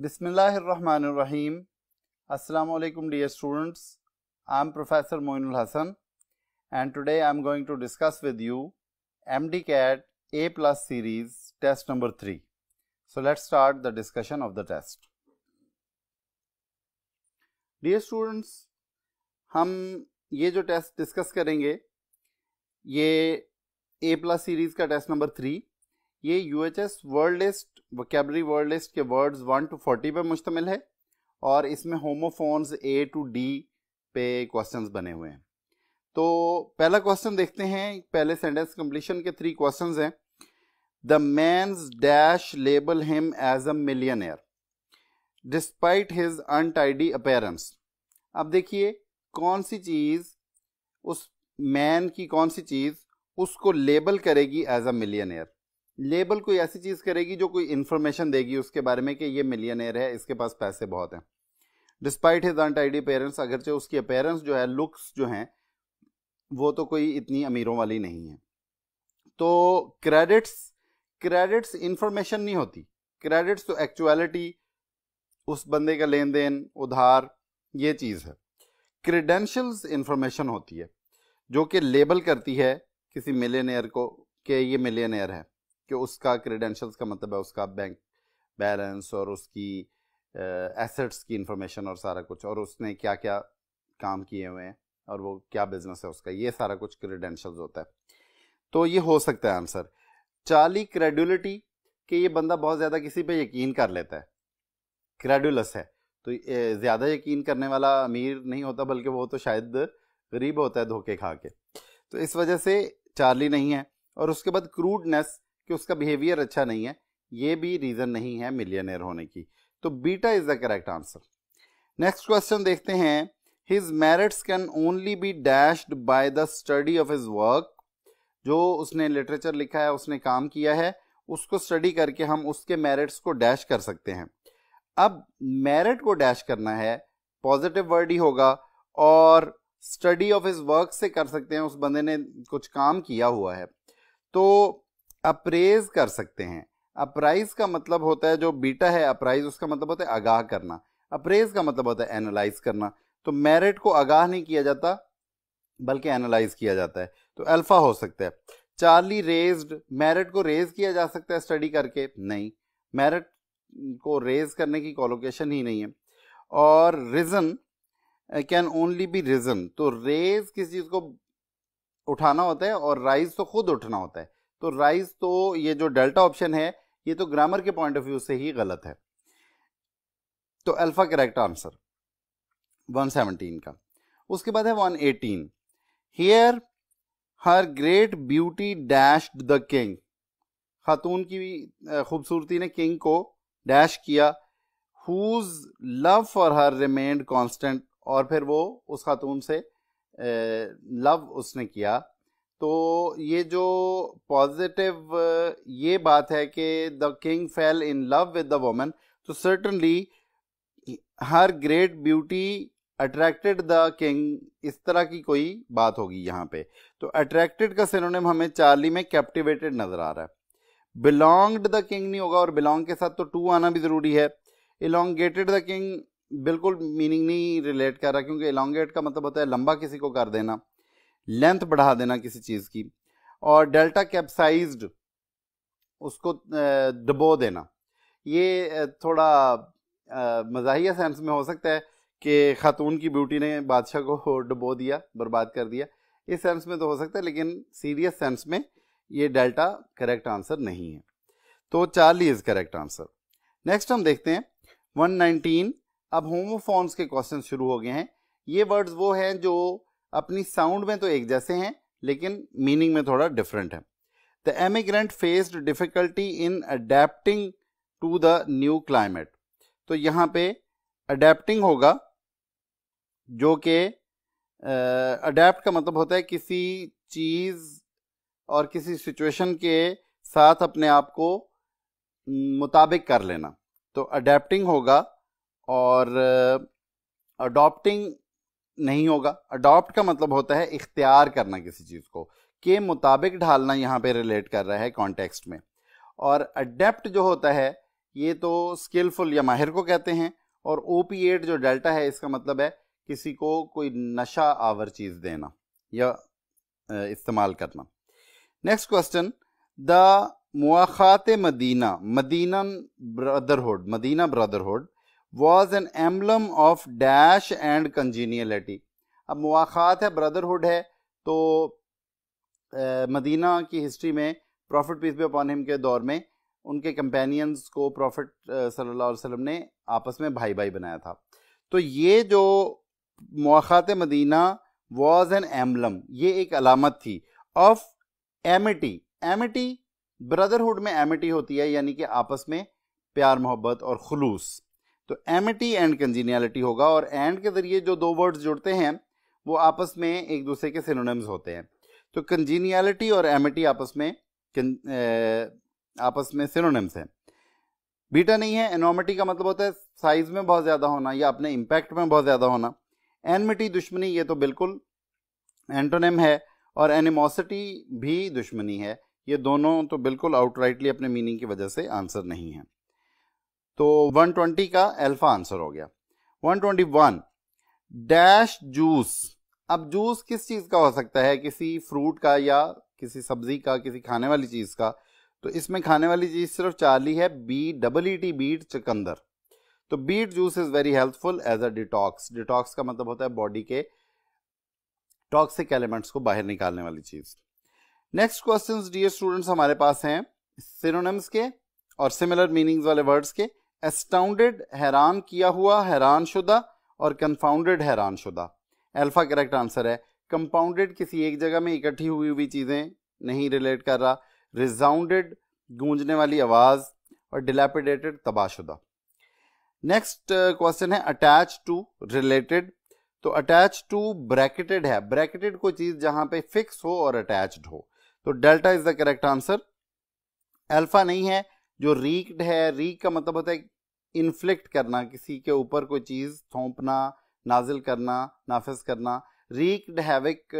बिस्मिल्लाहिर्रहमानिर्रहीम अस्सलाम वालेकुम dear students I am professor Moinul Hasan and today I am going to discuss with you M D cat A plus series test number three so let's start the discussion of the test dear students हम ये जो test discuss करेंगे ये A plus series का test number three ये UHS word list vocabulary word list के words one two forty पे मुश्तमिल है और इसमें होमोफोन्स ए टू डी पे क्वेश्चंस बने हुए हैं तो पहला क्वेश्चन देखते हैं पहले सेंटेंस कंप्लीशन के थ्री क्वेश्चंस हैं the man's dash label him as a millionaire despite his untidy appearance अब देखिए कौन सी चीज़ उस मैन की कौन सी चीज़ उसको लेबल करेगी एज अ मिलियनर लेबल कोई ऐसी चीज़ करेगी जो कोई इन्फॉर्मेशन देगी उसके बारे में कि ये मिलियनेर है इसके पास पैसे बहुत हैं despite his I D parents अगरचे उसकी अपेरेंस जो है लुक्स जो हैं वो तो कोई इतनी अमीरों वाली नहीं है तो क्रेडिट्स क्रेडिट्स इंफॉर्मेशन नहीं होती क्रेडिट्स तो एक्चुअलिटी उस बंदे का लेन देन उधार ये चीज़ है क्रेडेंशल्स इंफॉर्मेशन होती है जो कि लेबल करती है किसी मिलियनेयर को कि ये मिलियनेयर है कि उसका क्रेडेंशियल्स का मतलब है उसका बैंक बैलेंस और उसकी एसेट्स की इंफॉर्मेशन और सारा कुछ और उसने क्या क्या काम किए हुए हैं और वो क्या बिजनेस है उसका ये सारा कुछ क्रेडेंशियल्स होता है तो ये हो सकता है आंसर चाली क्रेडुलिटी कि ये बंदा बहुत ज़्यादा किसी पे यकीन कर लेता है क्रेडुलस है तो ज़्यादा यकीन करने वाला अमीर नहीं होता बल्कि वो तो शायद गरीब होता है धोखे खा के तो इस वजह से चार्ली नहीं है और उसके बाद क्रूडनेस कि उसका बिहेवियर अच्छा नहीं है ये भी रीज़न नहीं है मिलियनर होने की तो beta is the correct answer next question देखते हैं his merits can only be dashed by the study of his work जो उसने लिटरेचर लिखा है उसने काम किया है उसको स्टडी करके हम उसके मेरिट्स को डैश कर सकते हैं अब मेरिट को डैश करना है पॉजिटिव वर्ड ही होगा और स्टडी ऑफ हिज वर्क से कर सकते हैं उस बंदे ने कुछ काम किया हुआ है तो अप्रेज कर सकते हैं अप्राइज का मतलब होता है जो बीटा है अप्राइज उसका मतलब होता है आगाह करना अप्रेज का मतलब होता है एनालाइज करना तो मेरिट को आगाह नहीं किया जाता बल्कि एनालाइज किया जाता है तो अल्फा हो सकता है चार्ली रेज्ड मेरिट को रेज किया जा सकता है स्टडी करके नहीं मेरिट को रेज करने की कॉलोकेशन ही नहीं है और reason can only be reason तो रेज किस चीज़ को उठाना होता है और राइज तो खुद उठना होता है तो राइज तो ये जो डेल्टा ऑप्शन है ये तो ग्रामर के पॉइंट ऑफ व्यू से ही गलत है तो अल्फा करेक्ट आंसर 117 का उसके बाद है 118 eighteen here her great beauty dashed the king खातून की खूबसूरती ने किंग को डैश किया whose love for her remained constant और फिर वो उस खातून से लव उसने किया तो ये जो पॉजिटिव ये बात है कि the king fell in love with the woman तो certainly her great beauty attracted the king इस तरह की कोई बात होगी यहाँ पे तो अट्रैक्टेड का सिनोनिम हमें चार्ली में कैप्टिवेटेड नज़र आ रहा है बिलोंग्ड द किंग नहीं होगा और बिलोंग के साथ तो टू आना भी ज़रूरी है इलोंगेटेड द किंग बिल्कुल मीनिंग नहीं रिलेट कर रहा क्योंकि इलोंगेट का मतलब होता है लंबा किसी को कर देना लेंथ बढ़ा देना किसी चीज़ की और डेल्टा कैप्साइज उसको दबो देना ये थोड़ा मजाहिया सेंस में हो सकता है कि खातून की ब्यूटी ने बादशाह को डबो दिया बर्बाद कर दिया इस सेंस में तो हो सकता है लेकिन सीरियस सेंस में ये डेल्टा करेक्ट आंसर नहीं है तो Charlie is correct answer next हम देखते हैं 119 अब होमोफोन्स के क्वेश्चन शुरू हो गए हैं ये वर्ड्स वो हैं जो अपनी साउंड में तो एक जैसे हैं लेकिन मीनिंग में थोड़ा डिफरेंट है the emigrant faced difficulty in adapting to the new climate तो यहाँ पे अडेप्टिंग होगा जो कि अडेप्ट का मतलब होता है किसी चीज़ और किसी सिचुएशन के साथ अपने आप को मुताबिक कर लेना तो अडेप्टिंग होगा और uh, नहीं होगा अडॉप्ट का मतलब होता है इख्तियार करना किसी चीज़ को के मुताबिक ढालना यहाँ पे रिलेट कर रहा है कॉन्टेक्स्ट में और अडेप्ट जो होता है ये तो स्किलफुल या माहिर को कहते हैं और ओ पी एट जो डेल्टा है इसका मतलब है किसी को कोई नशा आवर चीज़ देना या इस्तेमाल करना नेक्स्ट क्वेश्चन द मुआखात Madina Madina brotherhood Madina brotherhood was an emblem of dash and congeniality अब मुआखात है ब्रदरहुड है तो आ, मदीना की हिस्ट्री में prophet peace be upon him के दौर में उनके कंपेनियंस को प्रॉफिट सल्लल्लाहु अलैहि वसल्लम ने आपस में भाई भाई बनाया था तो ये जो मवाक़ात मदीना वॉज एन एम्बलम ये एक अलामत थी ऑफ एमिटी एमिटी ब्रदरहुड में एमिटी होती है यानी कि आपस में प्यार मोहब्बत और खलूस तो एमिटी एंड कंजीनियलिटी होगा और एंड के जरिए जो दो वर्ड्स जुड़ते हैं वो आपस में एक दूसरे के सिनोनिम्स होते हैं तो कंजीनियलिटी और एमिटी आपस में आपस में सिनोनिम्स हैं बीटा नहीं है एनोमिटी का मतलब होता है साइज में बहुत ज़्यादा होना या अपने इम्पैक्ट में बहुत ज़्यादा होना एनमिटी दुश्मनी ये तो बिल्कुल एंटोनिम है और एनिमोसिटी भी दुश्मनी है ये दोनों तो बिल्कुल आउटराइटली अपने मीनिंग की वजह से आंसर नहीं है तो 120 का अल्फा आंसर हो गया 121 डैश जूस अब जूस किस चीज़ का हो सकता है किसी फ्रूट का या किसी सब्जी का किसी खाने वाली चीज़ का तो इसमें खाने वाली चीज़ सिर्फ चार्ली है B double E T beet चकंदर तो beet juice is very helpful as a detox detox का मतलब होता है बॉडी के टॉक्सिक एलिमेंट्स को बाहर निकालने वाली चीज़ नेक्स्ट क्वेश्चन डियर स्टूडेंट्स हमारे पास हैं सिनोनिम्स के और सिमिलर मीनिंग्स वाले वर्ड्स के एस्टाउंडेड हैरान किया हुआ हैरान शुदा और कन्फाउंडेड हैरान शुदा एल्फा करेक्ट आंसर है कंपाउंडेड किसी एक जगह में इकट्ठी हुई हुई चीज़ें नहीं रिलेट कर रहा रिजाउंडेड गूंजने वाली आवाज़ और डिलेपिडेटेड तबाहशुदा नेक्स्ट क्वेश्चन uh, है अटैच टू रिलेटेड तो अटैच टू ब्रैकेटेड है ब्रैकेटेड कोई चीज़ जहां पे फिक्स हो और अटैच्ड हो तो delta is the correct answer alpha नहीं है जो रीक्ड है रीक का मतलब होता है इन्फ्लिक्ट करना किसी के ऊपर कोई चीज़ थोपना नाजिल करना नाफिज करना रीक्ड हैविक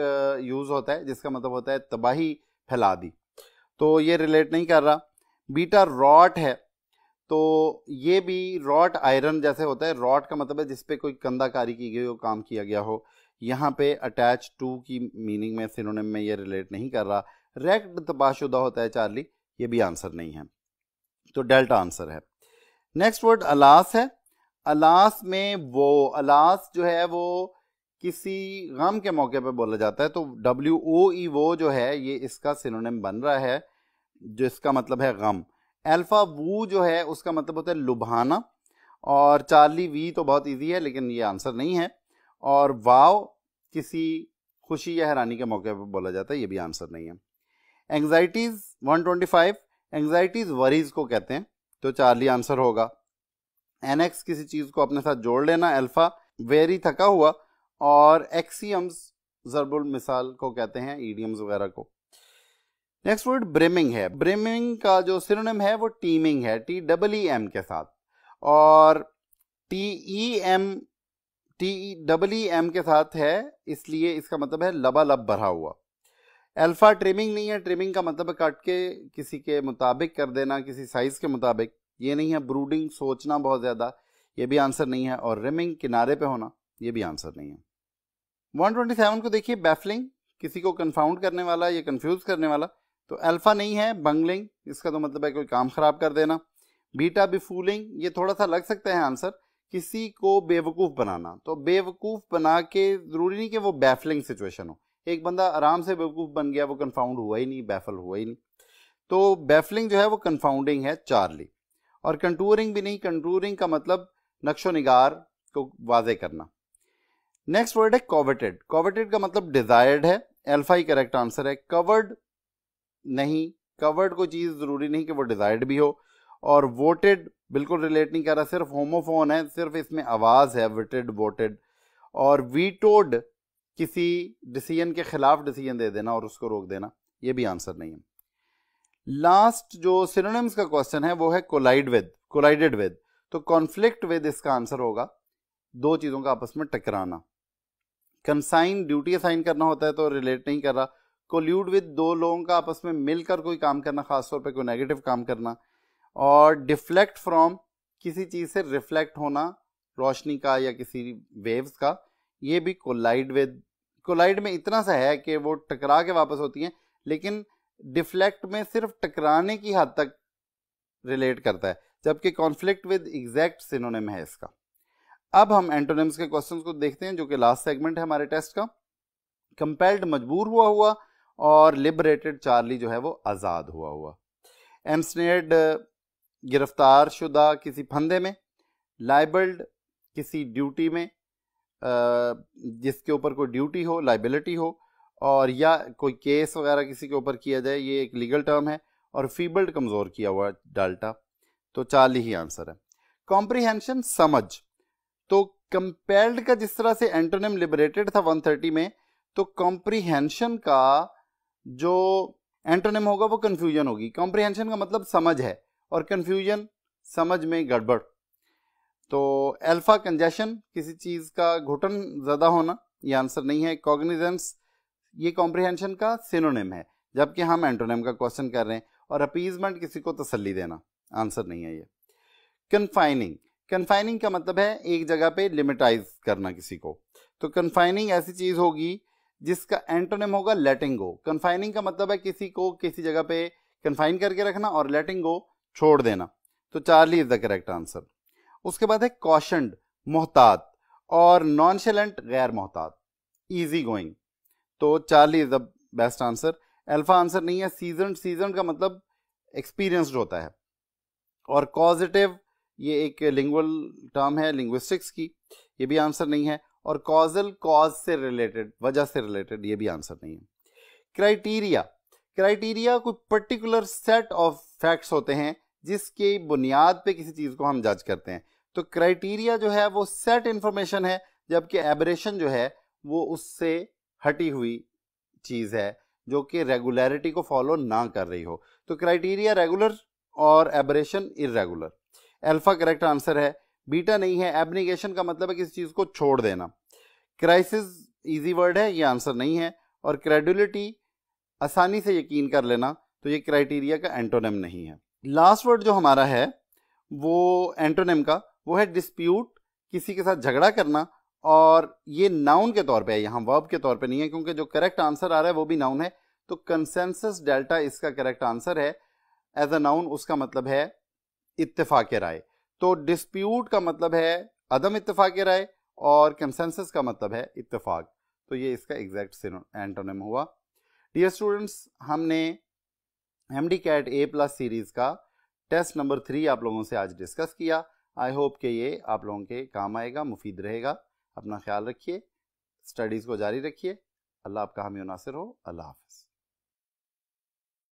यूज़ होता है जिसका मतलब होता है तबाही फैला दी तो ये रिलेट नहीं कर रहा बीटा रॉट है तो ये भी रॉट आयरन जैसे होता है रॉट का मतलब है जिसपे कोई कंदाकारी की गई हो काम किया गया हो यहाँ पे अटैच टू की मीनिंग में सिनोनिम में ये रिलेट नहीं कर रहा रेक्ड तबाहशुदा होता है चार्ली ये भी आंसर नहीं है तो डेल्टा आंसर है नेक्स्ट वर्ड अलास है अलास में वो अलास जो है वो किसी गम के मौके पर बोला जाता है तो डब्ल्यू ओ ई वो जो है ये इसका सिनोनिम बन रहा है जो इसका मतलब है गम अल्फ़ा वू जो है उसका मतलब होता है लुभाना और चार्ली वी तो बहुत इजी है लेकिन ये आंसर नहीं है और वाव किसी खुशी या हैरानी के मौके पर बोला जाता है ये भी आंसर नहीं है एंगजाइटीज़ 125 एंगजाइटीज़ वरीज़ को कहते हैं तो चार्ली आंसर होगा एन एक्स किसी चीज़ को अपने साथ जोड़ लेना अल्फ़ा वेरी थका हुआ और एक्सियम्स जरबुल मिसाल को कहते हैं ईडियम्स वगैरह को नेक्स्ट वर्ड ब्रिमिंग है ब्रिमिंग का जो सिरोनिम है वो टीमिंग है टी डबल ई एम के साथ और T E M T double E M के साथ है इसलिए इसका मतलब है लबा लब भरा हुआ अल्फ़ा ट्रिमिंग नहीं है ट्रिमिंग का मतलब है कट के किसी के मुताबिक कर देना किसी साइज़ के मुताबिक ये नहीं है ब्रूडिंग सोचना बहुत ज़्यादा ये भी आंसर नहीं है और रिमिंग किनारे पे होना ये भी आंसर नहीं है 127 को देखिए बैफलिंग किसी को कंफाउंड करने वाला या कन्फ्यूज करने वाला तो अल्फा नहीं है बंगलिंग इसका तो मतलब है कोई काम खराब कर देना बीटा बिफूलिंग ये थोड़ा सा लग सकता है आंसर किसी को बेवकूफ़ बनाना तो बेवकूफ़ बना के ज़रूरी नहीं कि वो बैफलिंग सिचुएशन हो एक बंदा आराम से बेवकूफ़ बन गया वो कन्फाउंड हुआ ही नहीं बैफल हुआ ही नहीं तो बैफलिंग जो है वो कन्फाउंडिंग है चार्ली और कंटूरिंग भी नहीं कंटूरिंग का मतलब नक्शो निगार को वाजे करना नेक्स्ट वर्ड है कॉवेटेड कॉवेटेड का मतलब डिजायर्ड है एल्फा ही करेक्ट आंसर है कवर्ड नहीं कवर्ड को चीज़ ज़रूरी नहीं कि वो डिजायर्ड भी हो और वोटेड बिल्कुल रिलेट नहीं कर रहा सिर्फ होमोफोन है सिर्फ इसमें आवाज़ है वोटेड वोटेड और वीटोड किसी डिसीजन के खिलाफ डिसीजन दे देना और उसको रोक देना ये भी आंसर नहीं है लास्ट जो सिनोनिम्स का क्वेश्चन है वो है कोलाइड विद कोलाइडेड विद तो कॉन्फ्लिक्ट विद इसका आंसर होगा दो चीज़ों का आपस में टकराना कंसाइन ड्यूटी असाइन करना होता है तो रिलेट नहीं कर रहा कोल्यूड विद दो लोगों का आपस में मिलकर कोई काम करना खासतौर पर कोई नेगेटिव काम करना और डिफ्लेक्ट फ्रॉम किसी चीज़ से रिफ्लेक्ट होना रोशनी का या किसी वेव्स का ये भी कोलाइड विद कोलाइड में इतना सा है कि वो टकरा के वापस होती हैं लेकिन डिफ्लेक्ट में सिर्फ टकराने की हद तक रिलेट करता है जबकि कॉन्फ्लिक्ट विद एग्जैक्ट सिनोनिम है इसका अब हम एंटोनिम्स के क्वेश्चंस को देखते हैं जो कि लास्ट सेगमेंट है हमारे टेस्ट का कंपेल्ड मजबूर हुआ हुआ और लिबरेटेड चार्ली जो है वो आज़ाद हुआ हुआ एमस्नेड गिरफ्तार शुदा किसी फंदे में लाइबल्ड किसी ड्यूटी में जिसके ऊपर कोई ड्यूटी हो लाइबिलिटी हो और या कोई केस वगैरह किसी के ऊपर किया जाए ये एक लीगल टर्म है और फीबल्ड कमज़ोर किया हुआ डाल्टा तो चाली ही आंसर है कॉम्प्रीहेंशन समझ तो कंपेल्ड का जिस तरह से एंटोनिम लिबरेटेड था 130 में तो कॉम्प्रिहेंशन का जो एंटोनिम होगा वो कन्फ्यूजन होगी कॉम्प्रिहेंशन का मतलब समझ है और कन्फ्यूजन समझ में गड़बड़ तो अल्फा कंजेशन किसी चीज़ का घुटन ज़्यादा होना ये आंसर नहीं है कॉग्निजेंस ये कॉम्प्रिहेंशन का सिनोनिम है जबकि हम एंटोनिम का क्वेश्चन कर रहे हैं और अपीजमेंट किसी को तसली देना आंसर नहीं है ये कन्फाइनिंग कन्फाइनिंग का मतलब है एक जगह पे लिमिटाइज करना किसी को तो कन्फाइनिंग ऐसी चीज होगी जिसका एंटोनिम होगा लेटिंग गो कन्फाइनिंग का मतलब है किसी को किसी जगह पे कन्फाइन करके रखना और लेटिंग गो छोड़ देना तो Charlie is the correct answer उसके बाद है कॉशंड मोहतात और नॉन शेलेंट गैर मोहतात ईजी गोइंग तो Charlie is the best answer alpha answer नहीं है सीजन सीजन का मतलब एक्सपीरियंस्ड होता है और कॉजिटिव ये एक लिंगुअल टर्म है लिंग्विस्टिक्स की ये भी आंसर नहीं है और कॉजल कॉज से रिलेटेड वजह से रिलेटेड ये भी आंसर नहीं है क्राइटीरिया क्राइटीरिया कोई पर्टिकुलर सेट ऑफ फैक्ट्स होते हैं जिसके बुनियाद पे किसी चीज़ को हम जज करते हैं तो क्राइटीरिया जो है वो सेट इंफॉर्मेशन है जबकि एबरेशन जो है वो उससे हटी हुई चीज़ है जो कि रेगुलरिटी को फॉलो ना कर रही हो तो क्राइटेरिया रेगुलर और aberration irregular alpha correct answer है बीटा नहीं है एबनिगेशन का मतलब है किसी चीज़ को छोड़ देना क्राइसिस इजी वर्ड है ये आंसर नहीं है और क्रेडुलिटी आसानी से यकीन कर लेना तो ये क्राइटेरिया का एंटोनेम नहीं है लास्ट वर्ड जो हमारा है वो एंटोनेम का वो है डिस्प्यूट किसी के साथ झगड़ा करना और ये नाउन के तौर पे है यहां वर्ब के तौर पे नहीं है क्योंकि जो करेक्ट आंसर आ रहा है वो भी नाउन है तो कंसेंसस डेल्टा इसका करेक्ट आंसर है एज अ नाउन उसका मतलब है इतफाक राय तो डिस्प्यूट का मतलब है अदम इतफाक राय और कंसेंसस का मतलब है इतफाक तो ये इसका एग्जैक्ट एंटोनिम हुआ डियर स्टूडेंट्स हमने M D cat A plus series का टेस्ट नंबर थ्री आप लोगों से आज डिस्कस किया आई होप कि ये आप लोगों के काम आएगा मुफीद रहेगा अपना ख्याल रखिए स्टडीज़ को जारी रखिए अल्लाह आपका हामी मुनासर हो अल्लाह हाफिज़